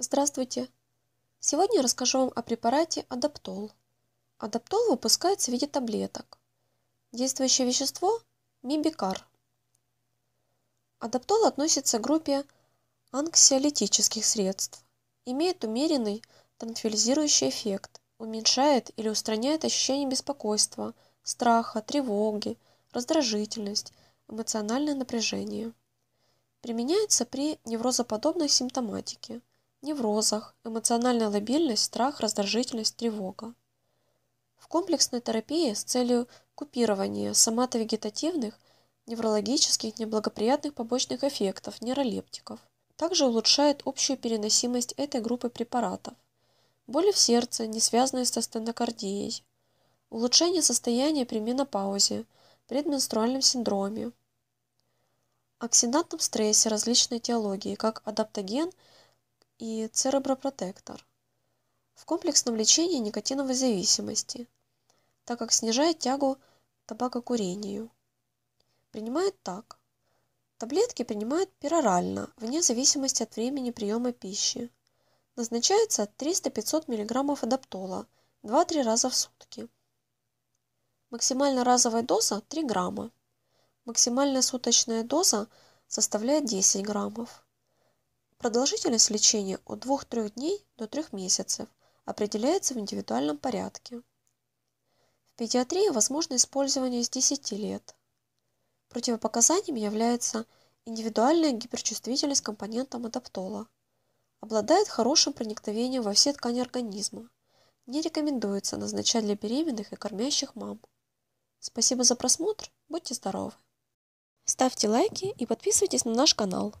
Здравствуйте! Сегодня расскажу вам о препарате Адаптол. Адаптол выпускается в виде таблеток. Действующее вещество – мибикар. Адаптол относится к группе анксиолитических средств. Имеет умеренный транквилизирующий эффект, уменьшает или устраняет ощущение беспокойства, страха, тревоги, раздражительность, эмоциональное напряжение. Применяется при неврозоподобной симптоматике – неврозах, эмоциональная лобильность, страх, раздражительность, тревога. В комплексной терапии с целью купирования соматовегетативных, неврологических, неблагоприятных побочных эффектов, нейролептиков. Также улучшает общую переносимость этой группы препаратов. Боли в сердце, не связанные со стенокардией. Улучшение состояния при менопаузе, предменструальном синдроме. Оксидантном стрессе различной теологии, как адаптоген – и церебропротектор в комплексном лечении никотиновой зависимости, так как снижает тягу к табакокурению. Принимают так. Таблетки принимают перорально, вне зависимости от времени приема пищи. Назначается 300-500 мг адаптола 2-3 раза в сутки. Максимально разовая доза 3 грамма. Максимальная суточная доза составляет 10 граммов. Продолжительность лечения от 2-3 дней до 3 месяцев определяется в индивидуальном порядке. В педиатрии возможно использование с 10 лет. Противопоказанием является индивидуальная гиперчувствительность компонента адаптола. Обладает хорошим проникновением во все ткани организма. Не рекомендуется назначать для беременных и кормящих мам. Спасибо за просмотр, будьте здоровы! Ставьте лайки и подписывайтесь на наш канал.